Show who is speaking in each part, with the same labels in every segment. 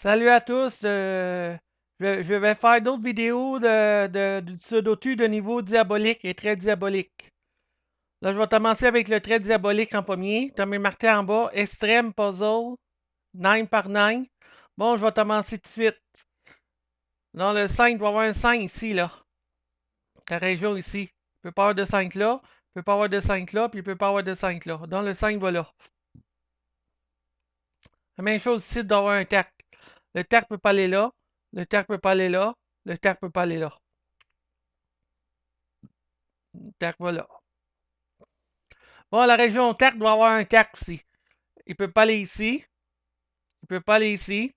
Speaker 1: Salut à tous. Euh, je, vais faire d'autres vidéos de, de, de de niveau diabolique et très diabolique. Là, je vais commencer avec le trait diabolique en premier. t'as mis marqué en bas, extrême puzzle, 9 par 9. Bon, je vais commencer tout de suite. Dans le 5, il doit y avoir un 5 ici, là. La région ici. Il peut pas avoir de 5 là, il peut pas avoir de 5 là, puis il peut pas avoir de 5 là. Dans le 5, voilà. La même chose ici, il doit y avoir un tac. Le terre peut pas aller là. Le terre peut pas aller là. Le terre peut pas aller là. Le terre va là. Bon, la région terre doit avoir un terre aussi. Il peut pas aller ici. Il peut pas aller ici.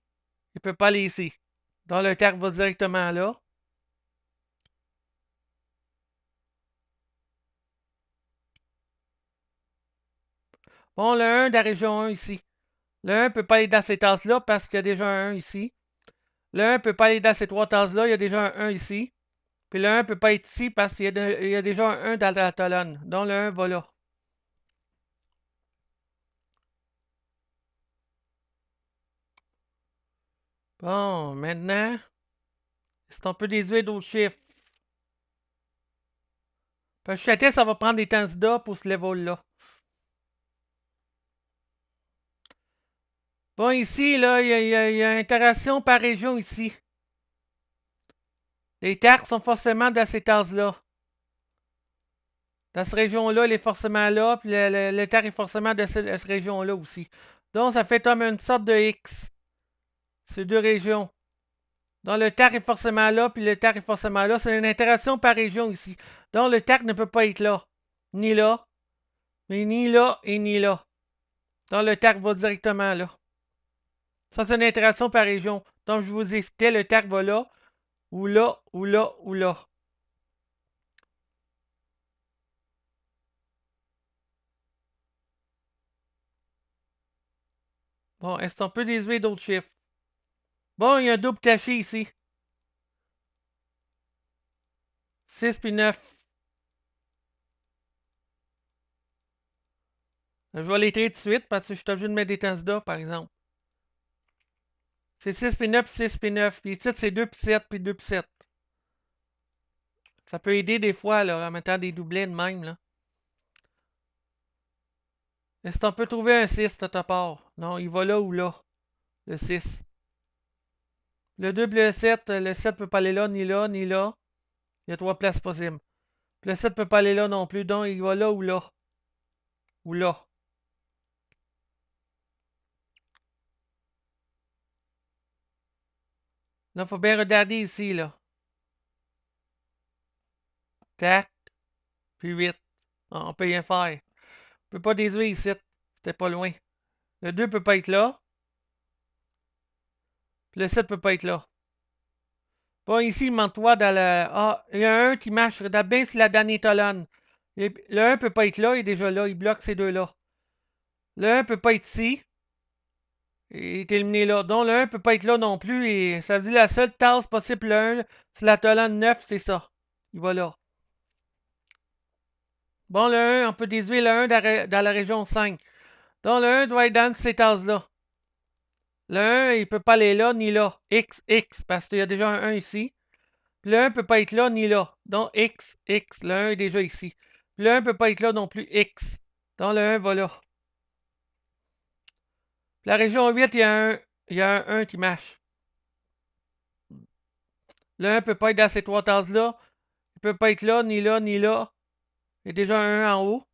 Speaker 1: Il peut pas aller ici. Donc le terre va directement là. Bon, le 1 de la région 1 ici. Le 1 ne peut pas aller dans ces tasses-là parce qu'il y a déjà un 1 ici. Le 1 ne peut pas aller dans ces trois tasses-là, il y a déjà un 1 ici. Puis le 1 ne peut pas être ici parce qu'il y, a déjà un 1 dans la colonne. Donc le 1 va là. Bon, maintenant, est-ce qu'on peut déduire d'autres chiffres? Parce que ça va prendre des d'or pour ce level-là. Bon, ici, là, il y, a une interaction par région ici. Les terres sont forcément dans ces terres là Dans cette région-là, elle est forcément là, puis le, terre est forcément de cette, région-là aussi. Donc, ça fait comme une sorte de X. Ces deux régions. Dans le terre est forcément là, puis le terre est forcément là. C'est une interaction par région ici. Donc, le terre ne peut pas être là. Ni là, mais ni là et ni là. Donc, le terre va directement là. Ça, c'est une interaction par région. Donc, je vous expliquais, le TAC là, ou là, ou là, ou là. Bon, est-ce qu'on peut déduire d'autres chiffres? Bon, il y a un double caché ici. 6 puis 9. Je vais les traiter de suite parce que je suis obligé de mettre des d'or, par exemple. C'est 6 puis 9, 6 puis 9. Puis 7, c'est 2 puis 7, puis 2 puis 7. Ça peut aider des fois, là, en mettant des doublés de même, là. Est-ce qu'on peut trouver un 6 de ta part? Non, il va là ou là. Le 6. Le 2 puis le 7, le 7 peut pas aller là, ni là, ni là. Il y a trois places possibles. le 7 peut pas aller là non plus, donc il va là ou là. Ou là. Là, faut bien regarder ici, là. 4, puis 8. On on peut rien faire. On peut pas déduire ici. C'était pas loin. Le 2 peut pas être là. le 7 peut pas être là. Bon, ici, il manque 3 dans le... Ah, il y a un 1 qui marche. Regarde bien, c'est la dernière colonne. Le 1 peut pas être là, il est déjà là. Il bloque ces deux-là. Le 1 peut pas être ici. Il est éliminé là. Donc le 1 peut pas être là non plus. Et ça veut dire la seule tasse possible, le 1, c'est la l'attelant 9, c'est ça. Il va là. Bon, le 1, on peut déduire le 1 dans la région 5. Donc le 1 doit être dans ces tasses là Le 1, il ne peut pas aller là ni là. X, X, parce qu'il y a déjà un 1 ici. Le 1 ne peut pas être là ni là. Donc X, X. Le 1 est déjà ici. Le 1 ne peut pas être là non plus. X. Donc le 1 va là. La région 8, il y a un, 1 qui marche. Le 1 ne peut pas être dans ces trois tasses là Il ne peut pas être là, ni là, ni là. Il y a déjà un 1 en haut.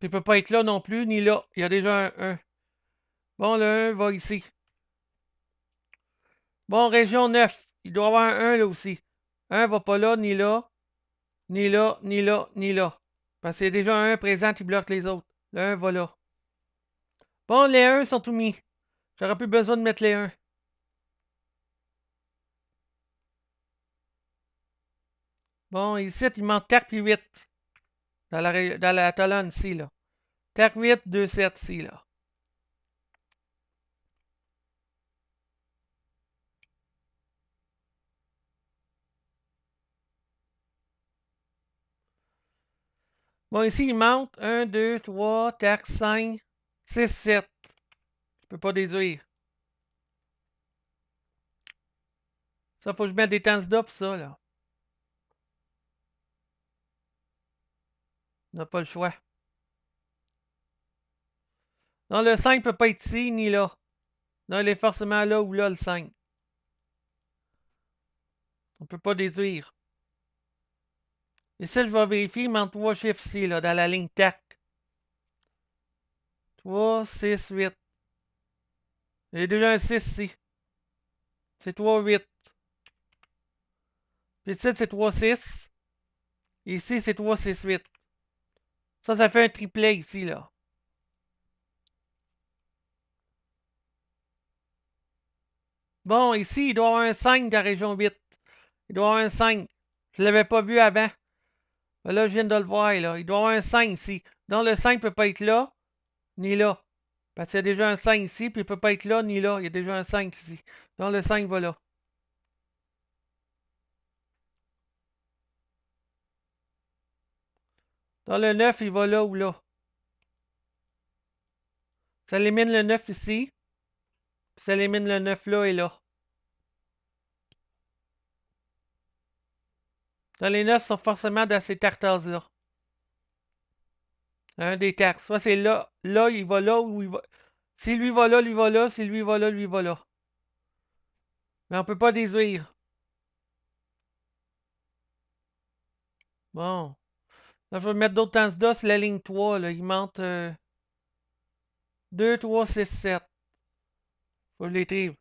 Speaker 1: il ne peut pas être là non plus, ni là. Il y a déjà un 1. Bon, le 1 va ici. Bon, région 9. Il doit y avoir un 1 là aussi. 1 va pas là, ni là, ni là, ni là, ni là. Parce qu'il y a déjà un 1 présent qui bloque les autres. Le 1 va là. Bon, les 1 sont tous mis. J'aurais plus besoin de mettre les 1. Bon, ici, il manque 4 puis 8. Dans la, dans la ici, là. 4, 8, 2, 7 ici, là. Bon, ici, il manque 1, 2, 3, 4, 5, 6-7. Je peux pas déduire. Ça, faut que je mette des candidats pour ça, là. On n'a pas le choix. Non, le 5 peut pas être ici, ni là. Non, il est forcément là ou là, le 5. On peut pas déduire. Et ça, je vais vérifier, mais en trois chiffres ici, là, dans la ligne TAC. 3, 6, 8. J'ai déjà un 6 ici. C'est 3, 8. Puis ici, c'est 3, 6. Ici, c'est 3, 6, 8. Ça, ça fait un triplet ici, là. Bon, ici, il doit y avoir un 5 de la région 8. Il doit avoir un 5. Je ne l'avais pas vu avant. là, je viens de le voir, là. Il doit avoir un 5 ici. dans le 5 ne peut pas être là ni là. Parce qu'il y a déjà un 5 ici, puis il ne peut pas être là ni là. Il y a déjà un 5 ici. Donc le 5 va là. Dans le 9, il va là ou là. Ça élimine le 9 ici. Puis ça élimine le 9 là et là. Dans les 9 sont forcément dans ces tartas là un des textes, Soit c'est là, là, il va là ou il va. Si lui va là, lui va là. Si lui va là, lui va là. Mais on peut pas déduire. Bon. Là, je vais mettre d'autres temps c'est la ligne 3. Là. Il manque 2, 3, 6, 7. Faut que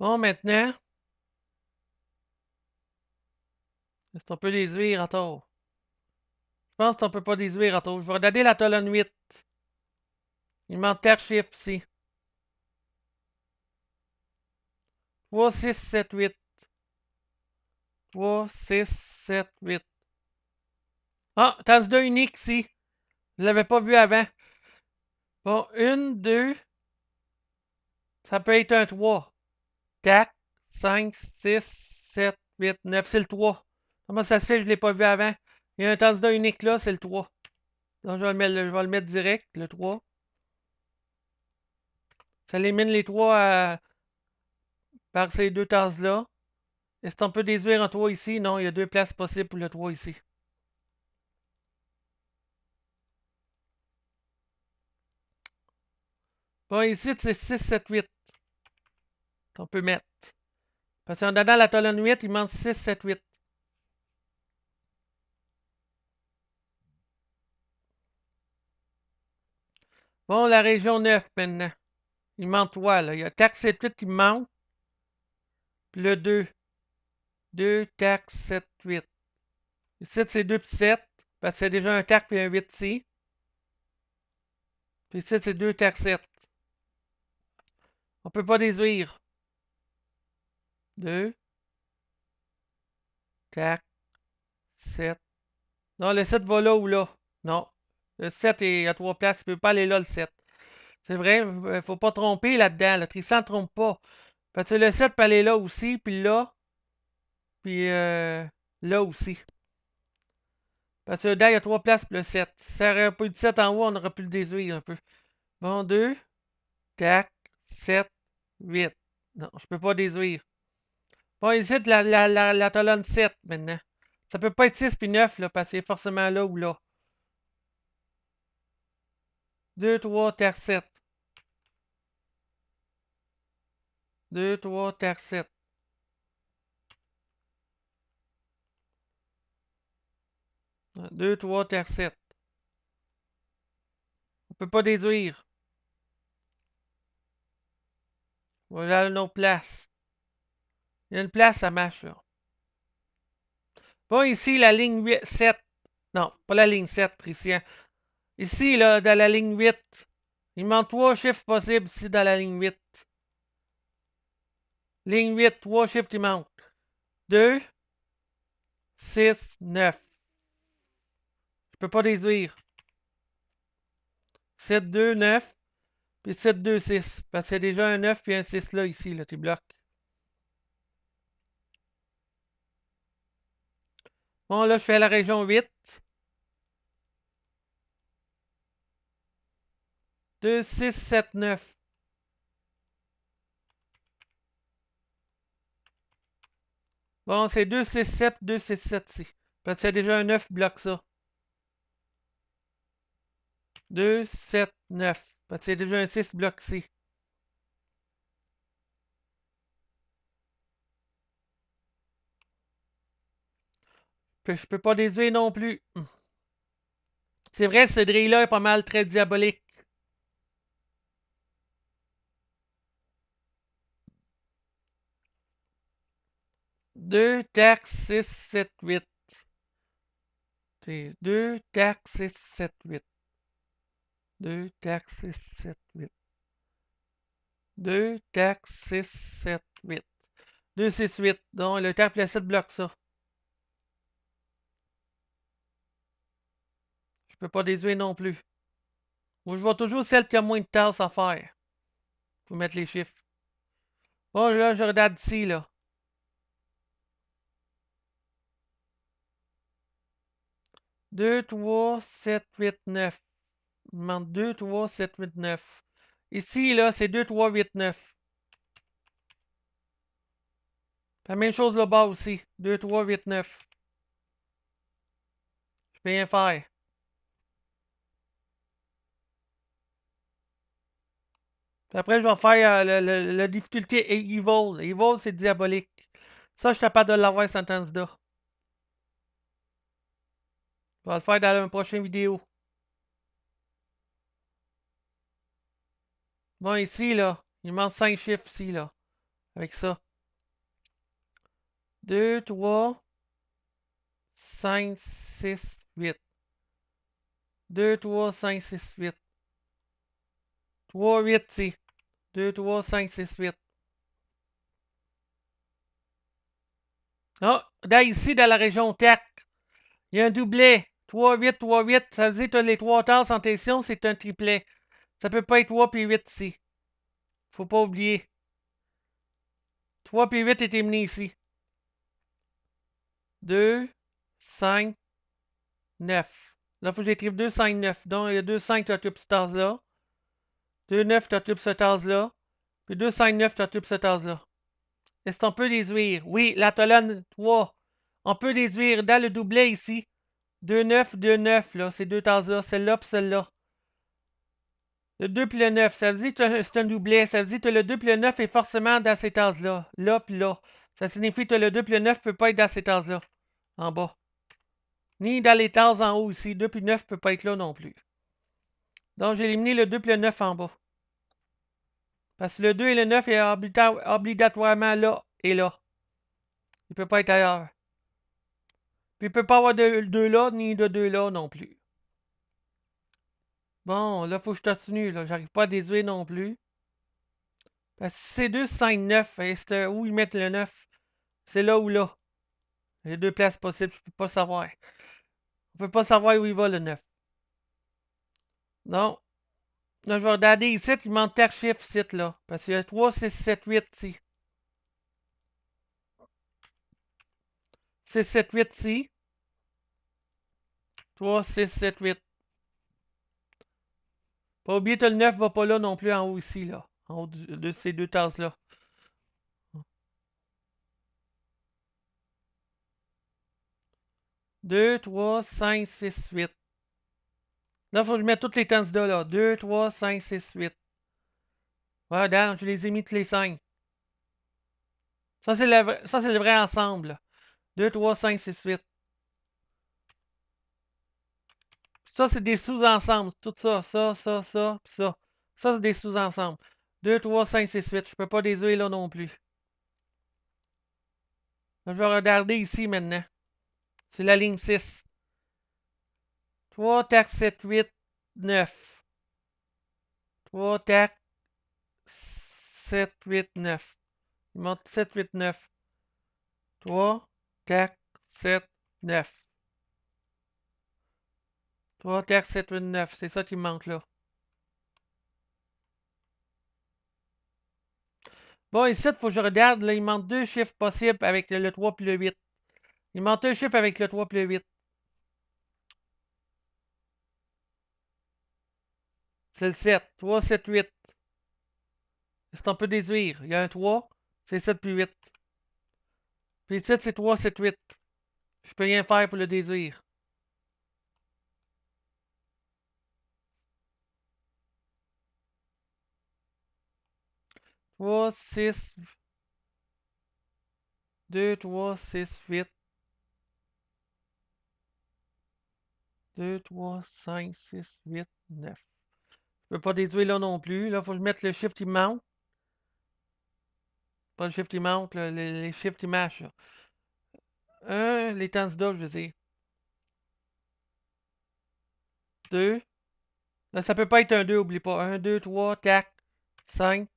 Speaker 1: Bon, maintenant, est-ce qu'on peut les à tort? Je pense qu'on ne peut pas les à tort. Je vais regarder la colonne 8. Il manque 4 chiffres ici. 3, 6, 7, 8. 3, 6, 7, 8. Ah, tasse 2 unique ici. Je ne l'avais pas vu avant. Bon, 1, 2... Ça peut être un 3. 4, 5, 6, 7, 8, 9. C'est le 3. Comment ça se fait que je ne l'ai pas vu avant? Il y a un d'un unique là, c'est le 3. Donc je vais le mettre, direct, le 3. Ça élimine les 3 euh, par ces deux tasses là Est-ce qu'on peut déduire un 3 ici? Non, il y a deux places possibles pour le 3 ici. Bon, ici, c'est 6, 7, 8. On peut mettre. Parce qu'en donnant la colonne 8, il manque 6, 7, 8. Bon, la région 9 maintenant. Il manque 3, là. Il y a tac 7, 8 qui manque. Puis le 2. 2, tac 7, 8. Ici, c'est 2 puis 7. Parce que c'est déjà un tac puis un 8 ici. Puis ici, c'est 2 tac 7. On ne peut pas déduire. 2, 4, 7. Non, le 7 va là ou là. Non. Le 7 est à 3 places. Il ne peut pas aller là, le 7. C'est vrai, il euh, ne faut pas tromper là-dedans. Le ne s'en trompe pas. Parce que le 7 peut aller là aussi, puis là. Puis euh, là aussi. Parce que là, il y a 3 places plus le 7. Si ça aurait pas eu de 7 en haut, on aurait pu le déduire un peu. Bon, 2, 4, 7, 8. Non, je ne peux pas déduire. Bon, hésite la, la, la, la talonne 7 maintenant. Ça peut pas être 6 puis 9 là, parce qu'il est forcément là ou là. 2, 3, terre 7. 2, 3, terre 7. 2, 3, terre 7. On peut pas déduire. Voilà nos place il y a une place, à mâcher. Pas Bon, ici, la ligne 8, 7. Non, pas la ligne 7, Christian. Ici, là, dans la ligne 8. Il manque trois chiffres possibles ici dans la ligne 8. Ligne 8, trois chiffres qui manquent. 2, 6, 9. Je peux pas déduire. 7, 2, 9. Puis 7, 2, 6. Parce qu'il y a déjà un 9 puis un 6 là, ici, là, tu bloques. Bon, là, je fais la région 8. 2, 6, 7, 9. Bon, c'est 2, 6, 7, 2, 6, 7 Parce déjà un 9 bloc, ça. 2, 7, 9. Parce déjà un 6 bloc, si Je je peux pas déduire non plus. C'est vrai, ce drill-là est pas mal très diabolique. 2, tac, 6, 7, 8. C'est 2, tac, 6, 7, 8. 2, tac, 6, 7, 8. 2, tac, 6, 7, 8. 2, 6, 8. Donc, le tac et 7 blocs, ça. peux pas déduire non plus. je vois toujours celle qui a moins de tasse à faire. Faut mettre les chiffres. Bon, je regarde ici, là. 2, 3, 7, 8, 9. demande 2, 3, 7, 8, 9. Ici, là, c'est 2, 3, 8, 9. La même chose là-bas aussi. 2, 3, 8, 9. Je peux rien faire. après, je vais faire euh, la difficulté Evil. Evil, c'est diabolique. Ça, je suis capable de l'avoir sentence-là. Je vais le faire dans une prochaine vidéo. Bon, ici, là, il manque 5 chiffres ici, là, avec ça. 2, 3, 5, 6, 8. 2, 3, 5, 6, 8. 3, 8, 6. 2, 3, 5, 6, 8. Ah, là, ici, dans la région TAC, il y a un doublé. 3, 8, 3, 8. Ça veut dire que les trois tasses en tension, c'est un triplet. Ça ne peut pas être 3 puis 8 ici. Faut pas oublier. 3 puis 8 est éminé ici. 2, 5, 9. Là, il faut que j'écrive 2, 5, 9. Donc, il y a 2, 5 occupent cette substance là. 2-9, t'occupes ce tasse-là. Puis 2-5-9, t'occupes ce tas là Est-ce qu'on peut déduire? Oui, la colonne 3. On peut déduire dans le doublet ici. 2-9, 2-9, là, ces deux tas là celle-là puis celle-là. Le 2 puis le 9, ça veut dire que c'est un doublet. Ça veut dire que le 2 puis le 9 est forcément dans ces tas là Là puis là. Ça signifie que le 2 puis le 9 ne peut pas être dans ces tas là En bas. Ni dans les tas en haut ici. 2 puis 9 ne peut pas être là non plus. Donc, j'ai éliminé le 2 puis le 9 en bas. Parce que le 2 et le 9 il est obligatoirement là et là. Il ne peut pas être ailleurs. Puis il ne peut pas avoir de 2 là, ni de 2 là non plus. Bon, là, faut que je continue. Là. J'arrive pas à déduire non plus. Parce que c'est 2, 5, 9. où ils mettent le 9? C'est là ou là. Il y a deux places possibles, je ne peux pas savoir. On peut pas savoir où il va le 9. Non, Là, je vais regarder ici, il manque 4 chiffres ici, là. Parce qu'il y a 3, 6, 7, 8 ici. 6, 7, 8 ici. 3, 6, 7, 8. Pas oublier que le 9 va pas là non plus en haut ici, là. En haut de ces deux tasses-là. 2, 3, 5, 6, 8. Là, il faut que je mette tous les candidats là. 2, 3, 5, 6, 8. Voilà, Dan, je les ai mis tous les 5. Ça, c'est le, vrai... ensemble. 2, 3, 5, 6, 8. Ça, c'est des sous-ensembles. Tout ça, ça, ça, ça, ça. Ça, c'est des sous-ensembles. 2, 3, 5, 6, 8. Je peux pas les là non plus. Je vais regarder ici maintenant. C'est la ligne 6. 3, tac, 7, 8, 9. 3, tac, 7, 8, 9. Il monte 7, 8, 9. 3, tac, 7, 9. 3, tac, 7, 8, 9. C'est ça qui manque là. Bon, ici, il faut que je regarde. Là, il manque deux chiffres possibles avec le 3 puis le 8. Il manque un chiffre avec le 3 plus 8. C'est le 7. 3, 7, 8. Est-ce qu'on peut déduire. Il y a un 3, c'est 7 puis 8. Puis 7, c'est 3, 7, 8. Je peux rien faire pour le déduire. 3, 6, 2, 3, 6, 8. 2, 3, 5, 6, 8, 9. Je veux pas déduire là non plus. Là, faut que je mette le shift qui mount. Pas le shift qui mount, les, shift shifts qui mâche. 1, les temps d'or, je veux dire. 2. Là, ça peut pas être un 2, oublie pas. 1, 2, 3, 4, 5,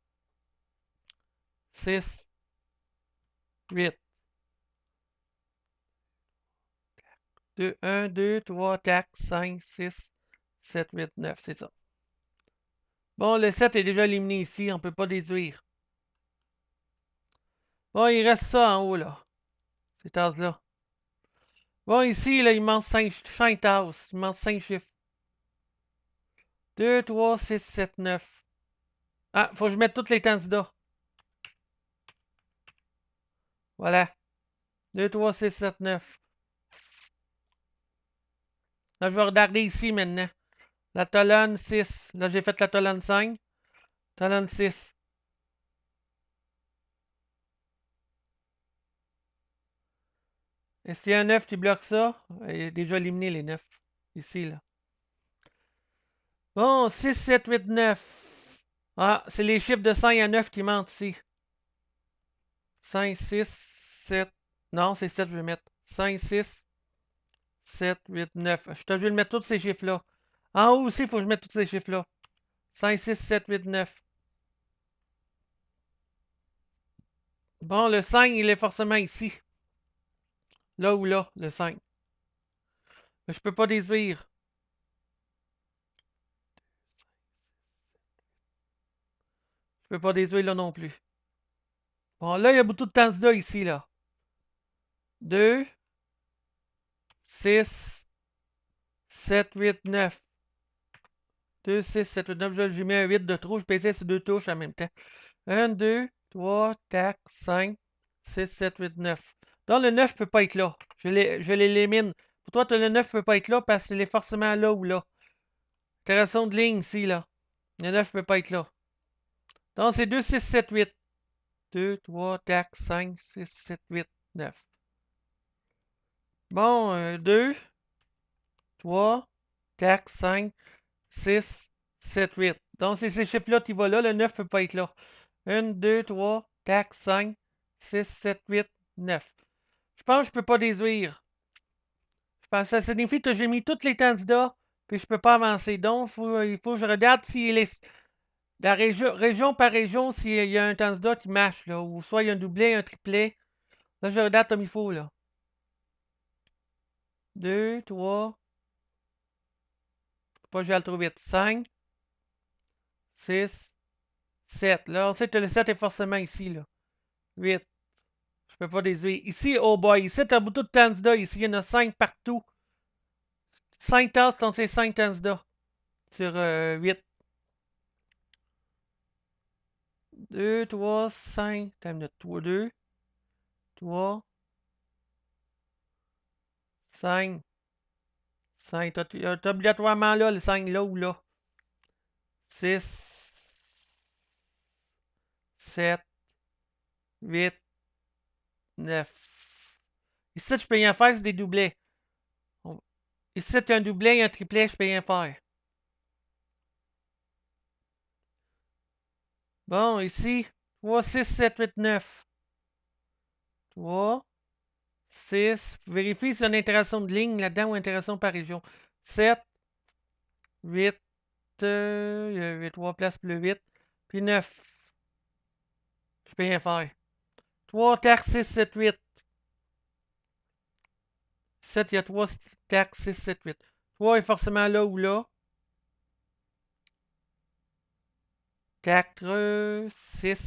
Speaker 1: 6, 8. 2, 1, 2, 3, 4, 5, 6, 7, 8, 9. C'est ça. Bon, le 7 est déjà éliminé ici. On ne peut pas déduire. Bon, il reste ça en haut, là. Ces tases-là. Bon, ici, là, il manque 5, 5 Il manque 5 chiffres. 2, 3, 6, 7, 9. Ah, faut que je mette toutes les là. Voilà. 2, 3, 6, 7, 9. Là, je vais regarder ici maintenant. La colonne 6. Là, j'ai fait la colonne 5. Talonne 6. Et s'il y a un 9 qui bloque ça, il est déjà éliminé les 9. Ici, là. Bon, 6, 7, 8, 9. Ah, c'est les chiffres de 5 à 9 qui mentent ici. 5, 6, 7. Non, c'est 7 je vais mettre. 5, 6, 7, 8, 9. Je te vais mettre tous ces chiffres-là. En haut aussi, il faut que je mette tous ces chiffres-là. 5, 6, 7, 8, 9. Bon, le 5, il est forcément ici. Là ou là, le 5. Je peux pas déduire. Je peux pas déduire là non plus. Bon, là, il y a beaucoup de de ici, là. 2, 6, 7, 8, 9. 2, 6, 7, 8, 9, je lui mets un 8 de trop, je pesais ces deux touches en même temps. 1, 2, 3, tac, 5, 6, 7, 8, 9. Donc le 9 ne peut pas être là. Je l'élimine. Pour toi, le 9 ne peut pas être là parce qu'il est forcément là ou là. Intéressant de ligne ici, là. Le 9 ne peut pas être là. Donc, c'est 2, 6, 7, 8. 2, 3, tac, 5, 6, 7, 8, 9. Bon, 2, 3, tac, 5, 6, 7, 8. Donc, c'est ces chiffres-là, tu vas là. Le 9 peut pas être là. 1, 2, 3, 4, 5, 6, 7, 8, 9. Je pense que je peux pas déduire. Je pense que ça signifie que j'ai mis tous les candidats, puis je peux pas avancer. Donc, euh, il faut que je regarde si est la région, région par région, s'il y a un candidat qui marche, là, ou soit il y a un doublé, un triplet. Là, je regarde comme il faut, là. 2, 3, pas j'ai trop vite. 5, 6, 7. Là, on sait que le 7 est forcément ici. Là. 8. Je peux pas déduire. Ici, oh boy, ici, t'as beaucoup de candidats. Ici, il y en a 5 partout. 5 tasses dans ces 5 candidats. Sur 8. 2, 3, 5. T'as minute. 3, 2. 3. 5. 5, t'as euh, obligatoirement là, le 5 là ou là. 6, 7, 8, 9. Ici, je peux rien faire, c'est des doublés. Ici, tu as un doublé et un triplet, je peux rien faire. Bon, ici, 3, 6, 7, 8, 9. 3, 6. Vérifie si on a une interaction de ligne là-dedans ou interaction par région. 7. 8. Euh, il y a 3 places plus 8. Puis 9. Je peux rien faire. 3, 4, 6, 7, 8. 7, il y a 3 4, 6, 7, 8. 3 est forcément là ou là. 4, 6,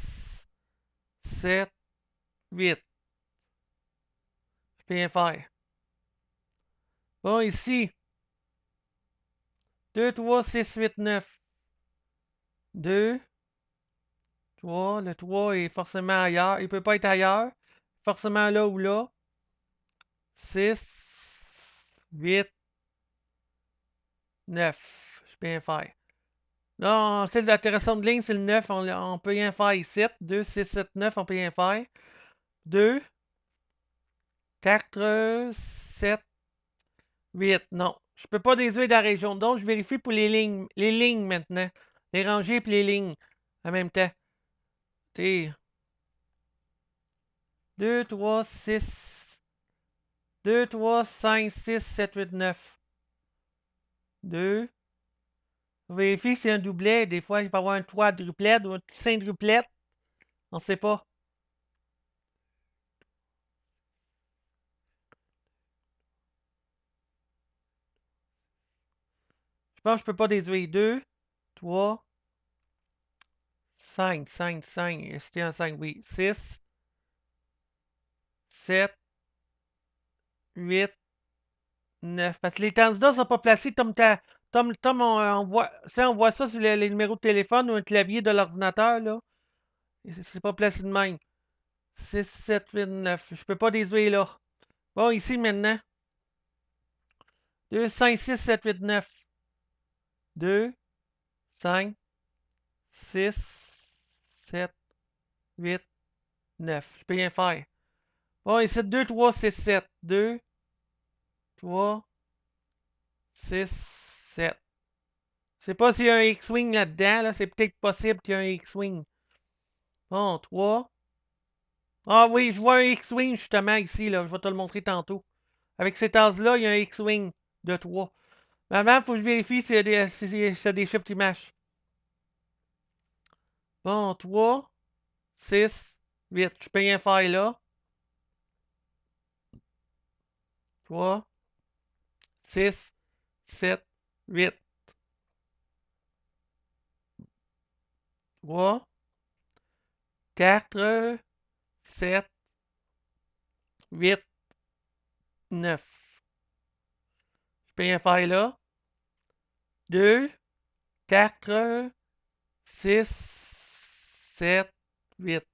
Speaker 1: 7, 8 bien faire. Bon, ici. 2, 3, 6, 8, 9. 2, 3. Le 3 est forcément ailleurs. Il ne peut pas être ailleurs. Forcément là ou là. 6, 8, 9. Je peux rien faire. c'est la de ligne, c'est le 9. On, peut rien faire ici. 2, 6, 7, 9, on peut rien faire. 2, 4, 7, 8. Non. Je ne peux pas déduire la région Donc, Je vérifie pour les lignes. Les lignes maintenant. Les rangées et les lignes en même temps. 2, 3, 6. 2, 3, 5, 6, 7, 8, 9. 2. On vérifie si c'est un doublet. Des fois, il peut y avoir un 3 duplet ou un 5 duplet. On ne sait pas. pense que je peux pas déduire 2, 3, 5, 5, 5. C'était un 5, oui. 6, 7, 8, 9. Parce que les candidats ne sont pas placés comme Tom, Tom euh, on, voit, on voit ça sur les, numéros de téléphone ou un clavier de l'ordinateur, là, c'est pas placé de même. 6, 7, 8, 9. Je peux pas désuer là. Bon, ici maintenant. 2, 5, 6, 7, 8, 9. 2, 5, 6, 7, 8, 9. Je peux rien faire. Bon, ici, 2, 3, 6, 7. 2, 3, 6, 7. Je sais pas s'il y a un X-Wing là-dedans. C'est peut-être possible qu'il y ait un X-Wing. Bon, 3. Ah oui, je vois un X-Wing justement ici. là. Je vais te le montrer tantôt. Avec ces as là il y a un X-Wing de 3. Maman, faut que je vérifie si c'est des, qui mâchent. Bon, 3, 6, 8. Je peux rien faire là. 3, 6, 7, 8. 3, 4, 7, 8, 9 faire là. 2, 4, 6, 7, 8.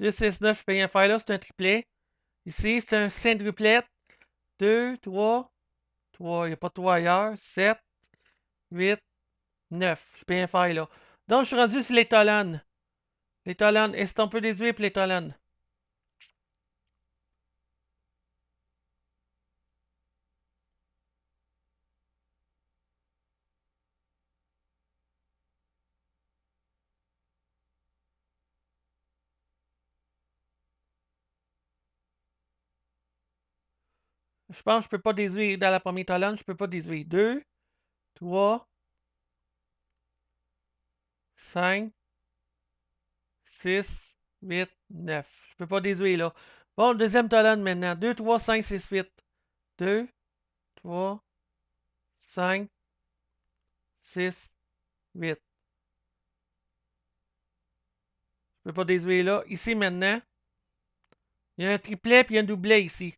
Speaker 1: 2, 6, 9, je peux rien faire là, c'est un triplet. Ici, c'est un triplets, 2, 3, 3, il n'y a pas 3 ailleurs. 7, 8, 9. Je peux rien faire là. Donc, je suis rendu sur les talons, Les talons, est-ce qu'on peut déduire les talons Je pense que je ne peux pas déduire dans la première colonne, je ne peux pas déduire 2, 3, 5, 6, 8, 9. Je ne peux pas déduire là. Bon, deuxième colonne maintenant. 2, 3, 5, 6, 8. 2, 3, 5, 6, 8. Je ne peux pas déduire là. Ici maintenant, il y a un triplet et un doublet ici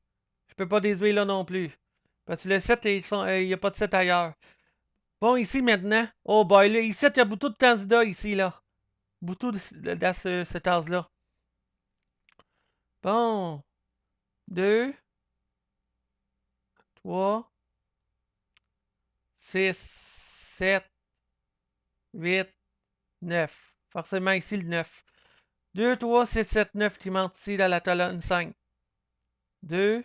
Speaker 1: pas déduire là non plus. Parce que le 7, il n'y a pas de 7 ailleurs. Bon, ici maintenant. Oh boy, là, ici, il y a beaucoup de candidats ici, là. Beaucoup de, dans ce, tas là Bon. 2. 3. 6. 7. 8. 9. Forcément, ici, le 9. 2, 3, 6, 7, 9 qui monte ici dans la colonne 5. 2,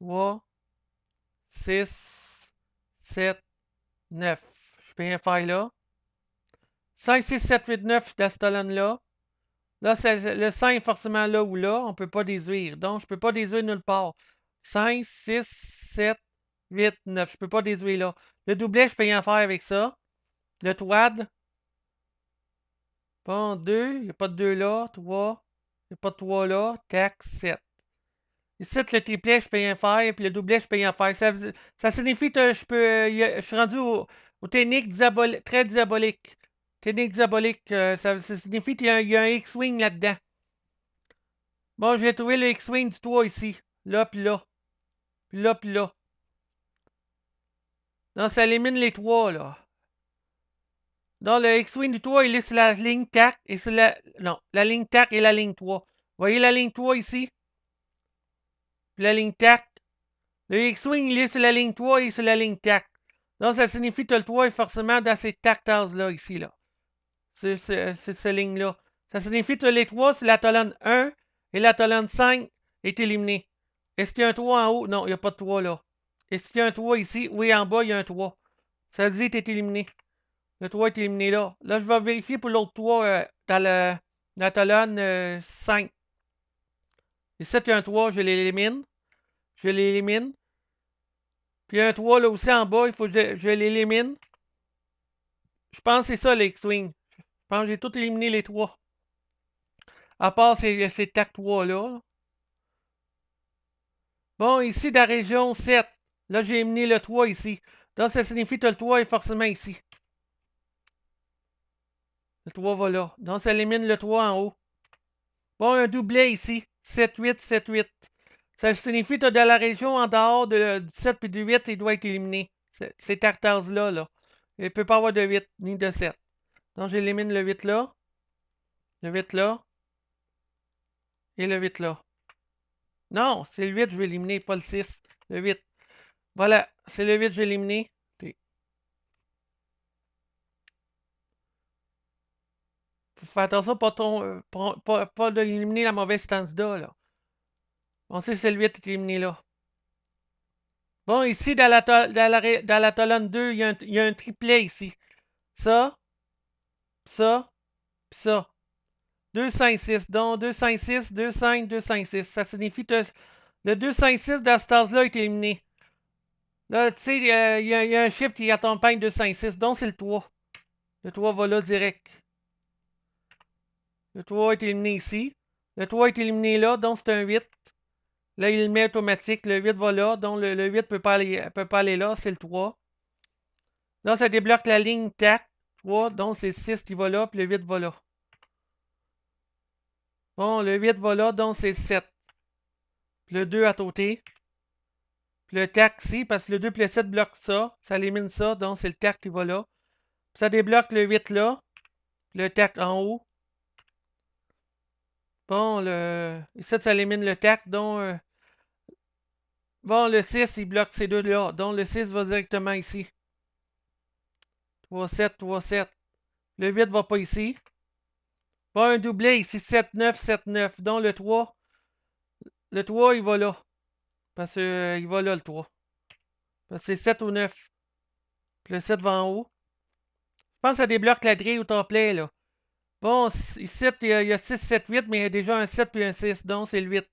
Speaker 1: 3, 6, 7, 9. Je peux rien faire là. 5, 6, 7, 8, 9 dans cette là Là, c'est le 5 forcément là ou là. On ne peut pas déduire. Donc, je ne peux pas désuire nulle part. 5, 6, 7, 8, 9. Je ne peux pas désuire là. Le doublet, je peux rien faire avec ça. Le toad. Pas en 2. Il n'y a pas de 2 là. 3. Il n'y a pas de 3 là. Tac, 7. Ici, le triplet, je peux rien faire, puis le doublet, je peux rien faire. Ça, signifie que je peux. Je suis rendu au, au technique diabolique, très diabolique. Technique diabolique, euh, ça, signifie qu'il y, a un X-Wing là-dedans. Bon, j'ai trouvé le X-Wing du toit ici. Là, puis là. Puis là, puis là. Non, ça élimine les trois, là. dans le X-Wing du toit, il est sur la ligne 4 et sur la. Non, la ligne 4 et la ligne 3. Vous voyez la ligne 3 ici? puis la ligne tac. Le X-Wing, il est sur la ligne 3, et sur la ligne tac. Donc, ça signifie que le 3 est forcément dans ces tactiles là ici, là. C'est ces lignes-là. Ça signifie que les 3, c'est la colonne 1 et la colonne 5 est éliminée. Est-ce qu'il y a un 3 en haut? Non, il n'y a pas de 3 là. Est-ce qu'il y a un 3 ici? Oui, en bas, il y a un 3. Ça veut dire que est éliminé. Le 3 est éliminé là. Là, je vais vérifier pour l'autre 3 euh, dans, la colonne 5. Euh, et 7 y un 3, je l'élimine. Je l'élimine. Puis un 3 là aussi en bas, il faut que je, je l'élimine. Je pense que c'est ça les wing Je pense que j'ai tout éliminé les 3. À part ces, ces TAC 3 là. Bon, ici dans la région 7. Là, j'ai éliminé le 3 ici. Donc ça signifie que le 3 est forcément ici. Le 3 va là. Donc ça élimine le 3 en haut. Bon, un doublé ici. 7-8-7-8. Ça signifie que tu as de la région en dehors de, du 7 et du 8, il doit être éliminé. Ces Tartars là là. Il ne peut pas avoir de 8 ni de 7. Donc j'élimine le 8 là. Le 8 là. Et le 8 là. Non, c'est le 8 que je vais éliminer, pas le 6. Le 8. Voilà, c'est le 8 je vais éliminer. faut faire attention pour ton, euh, pas d'éliminer la mauvaise stance là. On sait que c'est lui qui est éliminé, là. Bon, ici, dans la, to, dans la, dans la colonne 2, il y, a un, il y, a un, triplet ici. Ça, ça, ça. 2, 5, 6. Donc, 2, 5, 6, 2, 5, 2, 5, 6. Ça signifie que le 2, 5, 6 dans cette tasse là est éliminé. Là, tu sais, il y, y, y, a un chiffre qui accompagne 2, 5, 6. Donc, c'est le 3. Le 3 va là direct. Le 3 est éliminé ici. Le 3 est éliminé là, donc c'est un 8. Là, il le met automatique. Le 8 va là, donc le, 8 ne peut, pas aller, peut là, c'est le 3. Là, ça débloque la ligne TAC 3, donc c'est 6 qui va là, puis le 8 va là. Bon, le 8 va là, donc c'est 7. Puis le 2 à côté. Puis le TAC ici, parce que le 2 plus le 7 bloque ça. Ça élimine ça, donc c'est le TAC qui va là. Puis ça débloque le 8 là. le TAC en haut. Bon, le. 7, ça élimine le tac, donc. Euh, bon, le 6, il bloque ces deux-là. Donc, le 6 va directement ici. 3, 7, 3, 7. Le 8 va pas ici. Bon, un doublé ici. 7, 9, 7, 9. Donc, le 3. Le 3, il va là. Parce qu'il euh, va là, le 3. Parce que c'est 7 ou 9. le 7 va en haut. Je pense que ça débloque la grille au template, là. Bon, ici, il y, a, 6, 7, 8, mais il y a déjà un 7 puis un 6, donc c'est le 8.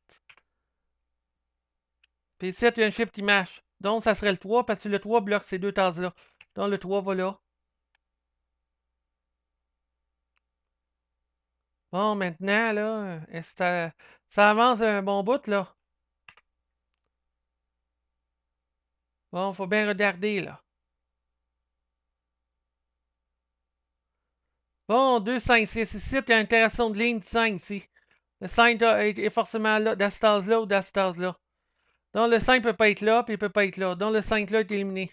Speaker 1: Puis ici, il y a un chiffre qui marche. Donc, ça serait le 3, parce que le 3 bloque ces deux tasses là Donc, le 3 va là. Bon, maintenant, là, ça, avance un bon bout, là. Bon, faut bien regarder, là. Bon, 2, 5, 6, 6, il y a une interaction de ligne de 5 ici. Le 5 est, forcément là, dans là ou dans là Donc le 5 peut pas être là, puis il ne peut pas être là. Donc le 5 là est éliminé.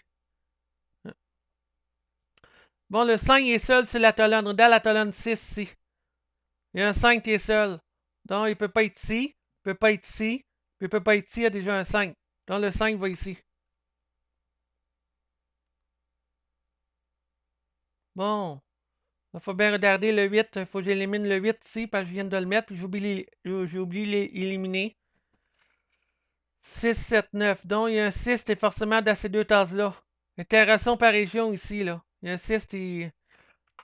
Speaker 1: Bon, le 5 est seul sur la colonne, dans la colonne 6 ici. Il y a un 5 qui est seul. Donc il ne peut pas être ici, il peut pas être ici, puis il peut pas être ici, il y a déjà un 5. Donc le 5 va ici. Bon. Il faut bien regarder le 8. Il faut que j'élimine le 8 ici parce que je viens de le mettre. Puis j'ai oublié d'éliminer. 6, 7, 9. Donc, il y a un 6, c'est forcément dans ces deux tasses-là. Intéressant par région ici, là. Il y a un 6, et...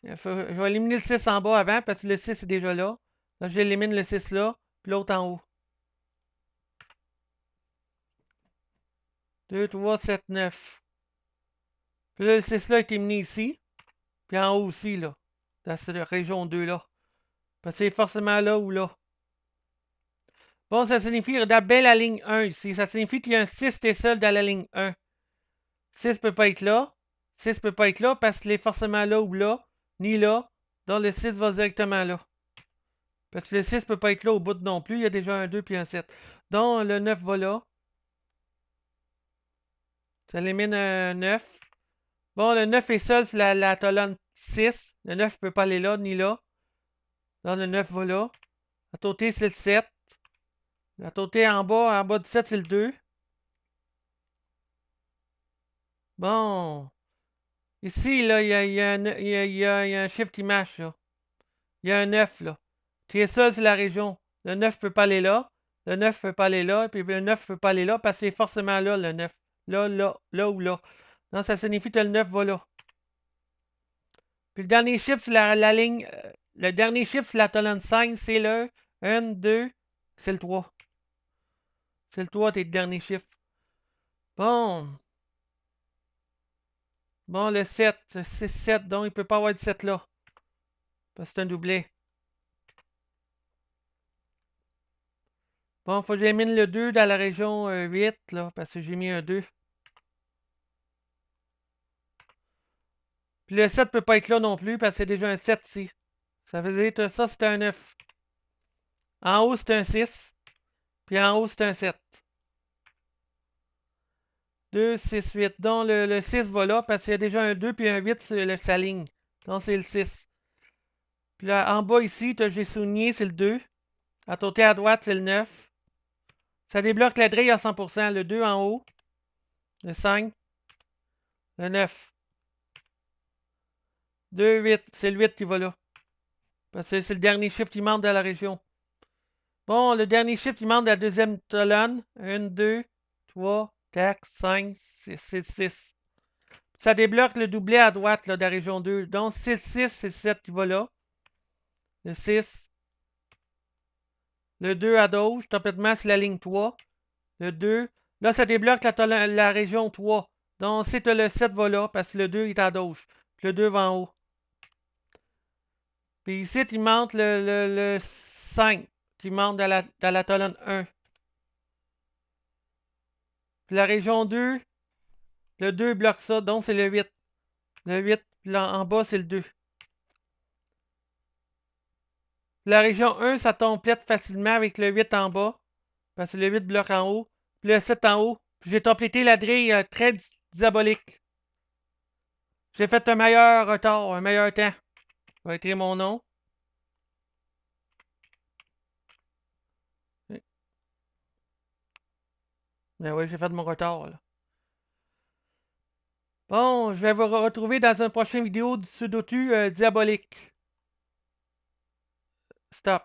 Speaker 1: Je vais éliminer le 6 en bas avant, parce que le 6 est déjà là. Là, j'élimine le 6 là, puis l'autre en haut. 2, 3, 7, 9. Puis là, le 6 là est éliminé ici. Puis en haut aussi, là dans cette région 2-là. Parce que c'est forcément là ou là. Bon, ça signifie belle la ligne 1 ici. Ça signifie qu'il y a un 6 qui est seul dans la ligne 1. 6 peut pas être là. 6 peut pas être là parce qu'il est forcément là ou là. Ni là. Donc le 6 va directement là. Parce que le 6 peut pas être là au bout non plus. Il y a déjà un 2 puis un 7. Donc le 9 va là. Ça élimine un 9. Bon, le 9 est seul sur la, la colonne 6. Le 9 ne peut pas aller là, ni là. Là, le 9 va là. La tauté, c'est le 7. La tautée en bas, en bas du 7, c'est le 2. Bon. Ici, là, il y a, y, a y, a, un shift qui là. Il y a un 9, là. Tu es seul sur la région. Le 9 ne peut pas aller là. Le 9 ne peut pas aller là. Puis le 9 ne peut pas aller là parce que c'est forcément là, le 9. Là, là, là ou là. Non, ça signifie que le 9 va là. Puis le dernier chiffre, sur la, ligne. Euh, le dernier chiffre, sur la colonne 5, c'est le 1, 2, c'est le 3. C'est le 3, tes derniers chiffres. Bon. Bon, le 7, c'est 7, donc il ne peut pas avoir de 7 là. Parce que c'est un doublé. Bon, faut que j'élimine le 2 dans la région 8, euh, là, parce que j'ai mis un 2. Puis le 7 peut pas être là non plus parce qu'il y a déjà un 7 ici. Ça faisait que ça, c'est un 9. En haut, c'est un 6. Puis en haut, c'est un 7. 2, 6, 8. Donc le, 6 va là parce qu'il y a déjà un 2 puis un 8 sur sa ligne. Donc c'est le 6. Puis là, en bas ici, j'ai souligné, c'est le 2. À côté à droite, c'est le 9. Ça débloque la grille à 100%. Le 2 en haut. Le 5. Le 9. 2-8. C'est le 8 qui va là. Parce que c'est le dernier chiffre qui manque dans la région. Bon, le dernier chiffre qui manque de la deuxième colonne. 1, 2, 3, 4, 5, 6, 6, Ça débloque le doublé à droite là, de la région 2. Donc 6, 6, c'est 7 qui va là. Le 6. Le 2 à gauche, complètement sur la ligne 3. Le 2. Là, ça débloque la, la région 3. Donc, c'est le 7 va là, parce que le 2 est à gauche. Le 2 va en haut. Puis ici, tu monte le, 5 qui monte dans la, colonne 1. Puis la région 2, le 2 bloque ça, donc c'est le 8. Le 8, là, en bas, c'est le 2. La région 1, ça tombe facilement avec le 8 en bas. Parce que le 8 bloque en haut. Puis le 7 en haut. J'ai complété la grille euh, très diabolique. J'ai fait un meilleur retard, un meilleur temps va écrire mon nom. Mais eh, ben oui, j'ai fait de mon retard, Bon, je vais vous retrouver dans une prochaine vidéo du Sudotu euh, diabolique. Stop.